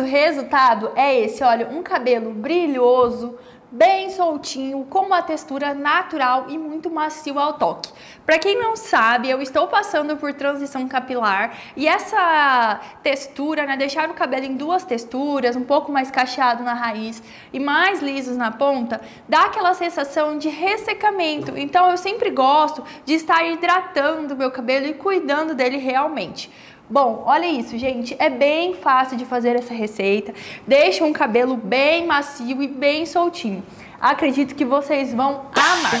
O resultado é esse, olha, um cabelo brilhoso, bem soltinho, com uma textura natural e muito macio ao toque. Para quem não sabe, eu estou passando por transição capilar e essa textura, né, deixar o cabelo em duas texturas, um pouco mais cacheado na raiz e mais lisos na ponta, dá aquela sensação de ressecamento. Então eu sempre gosto de estar hidratando meu cabelo e cuidando dele realmente. Bom, olha isso, gente. É bem fácil de fazer essa receita. Deixa um cabelo bem macio e bem soltinho. Acredito que vocês vão amar.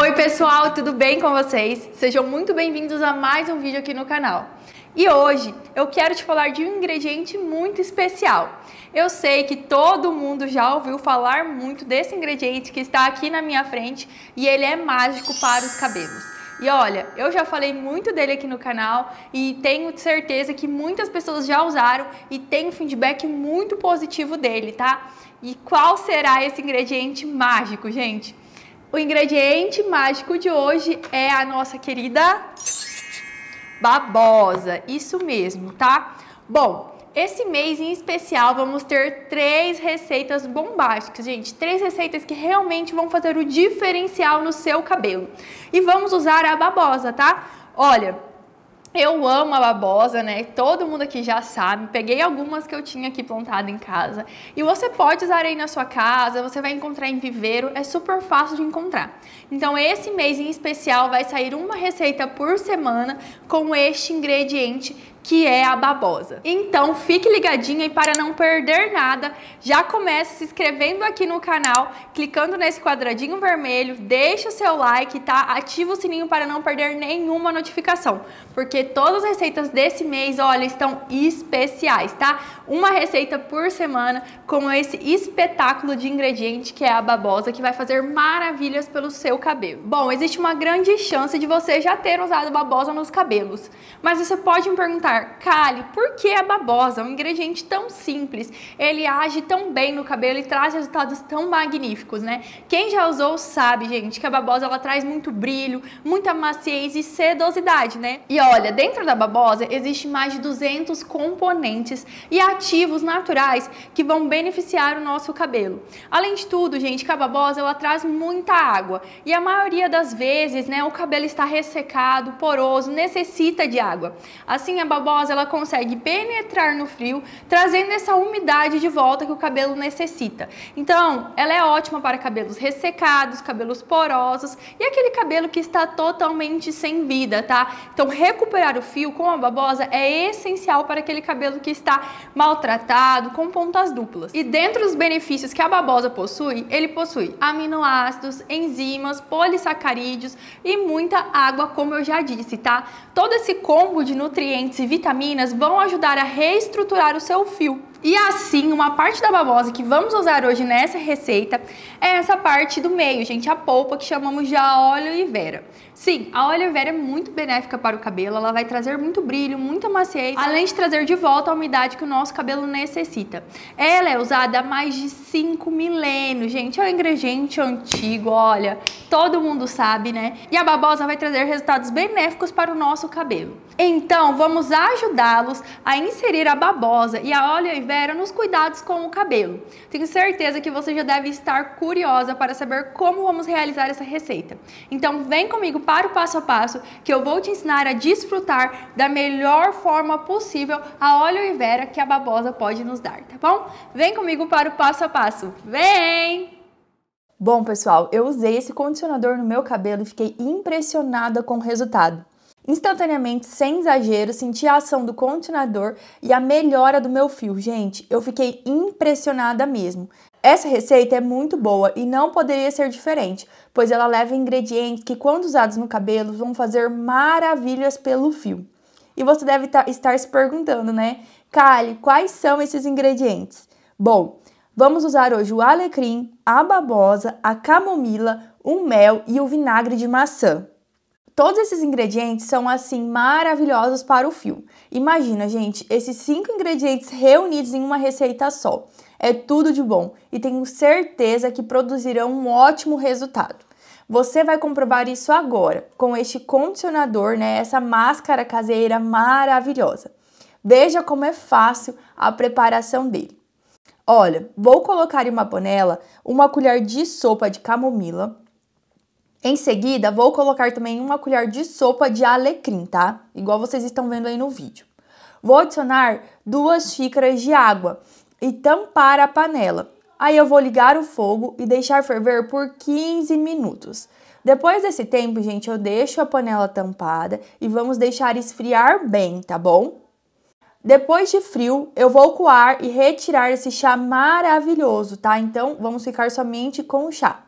Oi, pessoal, tudo bem com vocês? Sejam muito bem-vindos a mais um vídeo aqui no canal. E hoje eu quero te falar de um ingrediente muito especial. Eu sei que todo mundo já ouviu falar muito desse ingrediente que está aqui na minha frente e ele é mágico para os cabelos. E olha, eu já falei muito dele aqui no canal e tenho certeza que muitas pessoas já usaram e tem um feedback muito positivo dele, tá? E qual será esse ingrediente mágico, gente? O ingrediente mágico de hoje é a nossa querida babosa, isso mesmo, tá? Bom, esse mês em especial vamos ter três receitas bombásticas, gente. Três receitas que realmente vão fazer o diferencial no seu cabelo. E vamos usar a babosa, tá? Olha, eu amo a babosa, né? Todo mundo aqui já sabe. Peguei algumas que eu tinha aqui plantado em casa. E você pode usar aí na sua casa, você vai encontrar em viveiro, é super fácil de encontrar. Então, esse mês em especial vai sair uma receita por semana com este ingrediente que é a babosa. Então fique ligadinho e para não perder nada, já começa se inscrevendo aqui no canal, clicando nesse quadradinho vermelho, deixa o seu like, tá? Ativa o sininho para não perder nenhuma notificação, porque todas as receitas desse mês, olha, estão especiais, tá? Uma receita por semana com esse espetáculo de ingrediente que é a babosa, que vai fazer maravilhas pelo seu cabelo. Bom, existe uma grande chance de você já ter usado babosa nos cabelos, mas você pode me perguntar perguntar, Kali, por que a é babosa, é um ingrediente tão simples, ele age tão bem no cabelo e traz resultados tão magníficos, né? Quem já usou sabe, gente, que a babosa ela traz muito brilho, muita maciez e sedosidade, né? E olha, dentro da babosa existe mais de 200 componentes e ativos naturais que vão beneficiar o nosso cabelo. Além de tudo, gente, que a babosa ela traz muita água e a maioria das vezes, né, o cabelo está ressecado, poroso, necessita de água. Assim, a babosa babosa ela consegue penetrar no frio, trazendo essa umidade de volta que o cabelo necessita. Então, ela é ótima para cabelos ressecados, cabelos porosos e aquele cabelo que está totalmente sem vida, tá? Então, recuperar o fio com a babosa é essencial para aquele cabelo que está maltratado, com pontas duplas. E dentre os benefícios que a babosa possui, ele possui aminoácidos, enzimas, polissacarídeos e muita água, como eu já disse, tá? Todo esse combo de nutrientes e vitaminas vão ajudar a reestruturar o seu fio. E assim, uma parte da babosa que vamos usar hoje nessa receita é essa parte do meio, gente, a polpa que chamamos de óleo e vera. Sim, a aloe vera é muito benéfica para o cabelo, ela vai trazer muito brilho, muita maciez, além de trazer de volta a umidade que o nosso cabelo necessita. Ela é usada há mais de 5 milênios, gente, é um ingrediente antigo, olha, todo mundo sabe, né? E a babosa vai trazer resultados benéficos para o nosso cabelo. Então, vamos ajudá-los a inserir a babosa e a oliveira vera nos cuidados com o cabelo. Tenho certeza que você já deve estar curiosa para saber como vamos realizar essa receita. Então, vem comigo para o passo a passo que eu vou te ensinar a desfrutar da melhor forma possível a óleo e vera que a babosa pode nos dar, tá bom? Vem comigo para o passo a passo. Vem! Bom, pessoal, eu usei esse condicionador no meu cabelo e fiquei impressionada com o resultado. Instantaneamente, sem exagero, senti a ação do condicionador e a melhora do meu fio. Gente, eu fiquei impressionada mesmo. Essa receita é muito boa e não poderia ser diferente, pois ela leva ingredientes que, quando usados no cabelo, vão fazer maravilhas pelo fio. E você deve estar se perguntando, né? Kali, quais são esses ingredientes? Bom, vamos usar hoje o alecrim, a babosa, a camomila, o mel e o vinagre de maçã. Todos esses ingredientes são assim maravilhosos para o fio. Imagina, gente, esses cinco ingredientes reunidos em uma receita só. É tudo de bom e tenho certeza que produzirão um ótimo resultado. Você vai comprovar isso agora com este condicionador, né? Essa máscara caseira maravilhosa. Veja como é fácil a preparação dele. Olha, vou colocar em uma panela uma colher de sopa de camomila. Em seguida, vou colocar também uma colher de sopa de alecrim, tá? Igual vocês estão vendo aí no vídeo. Vou adicionar duas xícaras de água e tampar a panela. Aí eu vou ligar o fogo e deixar ferver por 15 minutos. Depois desse tempo, gente, eu deixo a panela tampada e vamos deixar esfriar bem, tá bom? Depois de frio, eu vou coar e retirar esse chá maravilhoso, tá? Então, vamos ficar somente com o chá.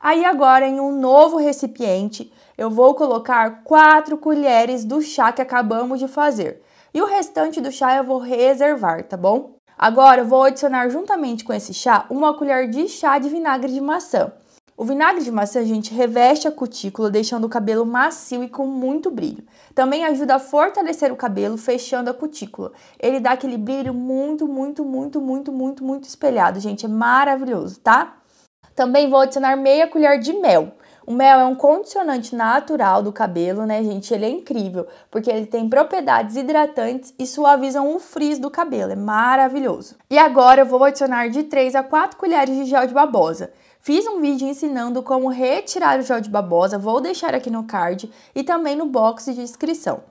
Aí agora, em um novo recipiente, eu vou colocar 4 colheres do chá que acabamos de fazer. E o restante do chá eu vou reservar, tá bom? Agora eu vou adicionar juntamente com esse chá uma colher de chá de vinagre de maçã. O vinagre de maçã, gente, reveste a cutícula, deixando o cabelo macio e com muito brilho. Também ajuda a fortalecer o cabelo, fechando a cutícula. Ele dá aquele brilho muito, muito, muito, muito, muito, muito espelhado, gente. É maravilhoso, tá? Também vou adicionar meia colher de mel. O mel é um condicionante natural do cabelo, né, gente? Ele é incrível, porque ele tem propriedades hidratantes e suavizam o frizz do cabelo. É maravilhoso. E agora eu vou adicionar de 3 a 4 colheres de gel de babosa. Fiz um vídeo ensinando como retirar o gel de babosa, vou deixar aqui no card e também no box de descrição.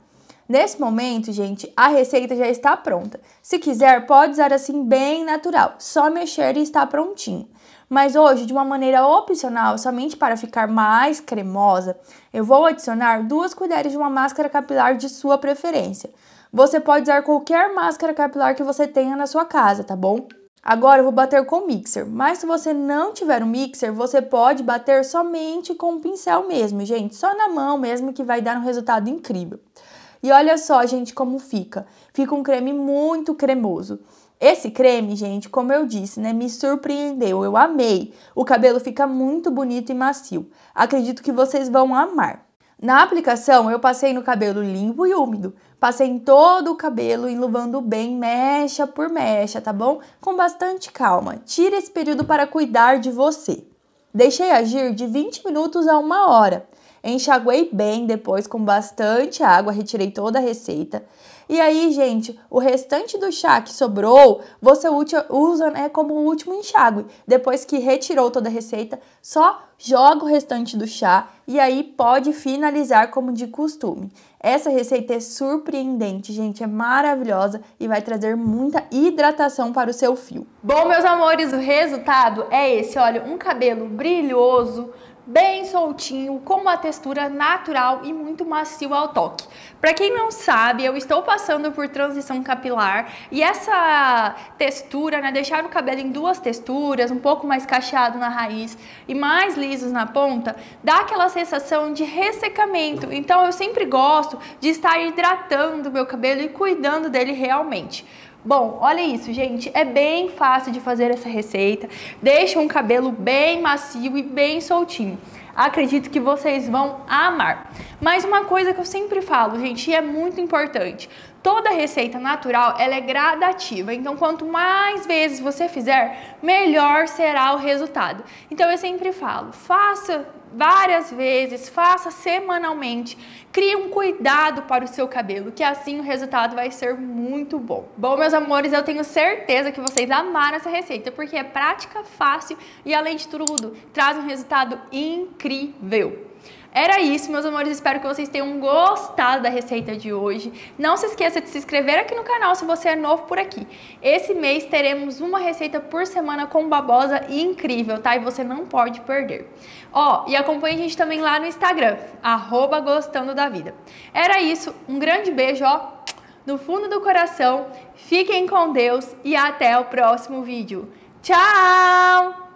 Nesse momento, gente, a receita já está pronta. Se quiser, pode usar assim bem natural, só mexer e está prontinho. Mas hoje, de uma maneira opcional, somente para ficar mais cremosa, eu vou adicionar duas colheres de uma máscara capilar de sua preferência. Você pode usar qualquer máscara capilar que você tenha na sua casa, tá bom? Agora eu vou bater com o mixer, mas se você não tiver um mixer, você pode bater somente com o pincel mesmo, gente, só na mão mesmo que vai dar um resultado incrível. E olha só, gente, como fica. Fica um creme muito cremoso. Esse creme, gente, como eu disse, né, me surpreendeu, eu amei. O cabelo fica muito bonito e macio. Acredito que vocês vão amar. Na aplicação, eu passei no cabelo limpo e úmido. Passei em todo o cabelo, enluvando bem, mecha por mecha, tá bom? Com bastante calma. Tire esse período para cuidar de você. Deixei agir de 20 minutos a uma hora. Enxaguei bem depois com bastante água, retirei toda a receita. E aí, gente, o restante do chá que sobrou, você usa né, como o último enxágue. Depois que retirou toda a receita, só joga o restante do chá e aí pode finalizar como de costume. Essa receita é surpreendente, gente, é maravilhosa e vai trazer muita hidratação para o seu fio. Bom, meus amores, o resultado é esse, olha, um cabelo brilhoso, bem soltinho, com uma textura natural e muito macio ao toque. Para quem não sabe, eu estou passando por transição capilar e essa textura, né, deixar o cabelo em duas texturas, um pouco mais cacheado na raiz e mais lisos na ponta, dá aquela sensação de ressecamento. Então eu sempre gosto de estar hidratando o meu cabelo e cuidando dele realmente. Bom, olha isso, gente. É bem fácil de fazer essa receita. Deixa um cabelo bem macio e bem soltinho. Acredito que vocês vão amar. Mas uma coisa que eu sempre falo, gente, e é muito importante. Toda receita natural, ela é gradativa. Então, quanto mais vezes você fizer, melhor será o resultado. Então, eu sempre falo, faça várias vezes, faça semanalmente, crie um cuidado para o seu cabelo, que assim o resultado vai ser muito bom. Bom, meus amores, eu tenho certeza que vocês amaram essa receita, porque é prática, fácil e além de tudo, traz um resultado incrível. Era isso, meus amores. Espero que vocês tenham gostado da receita de hoje. Não se esqueça de se inscrever aqui no canal se você é novo por aqui. Esse mês teremos uma receita por semana com babosa incrível, tá? E você não pode perder. Ó, e acompanhe a gente também lá no Instagram, arroba gostando da vida. Era isso, um grande beijo, ó, no fundo do coração. Fiquem com Deus e até o próximo vídeo. Tchau!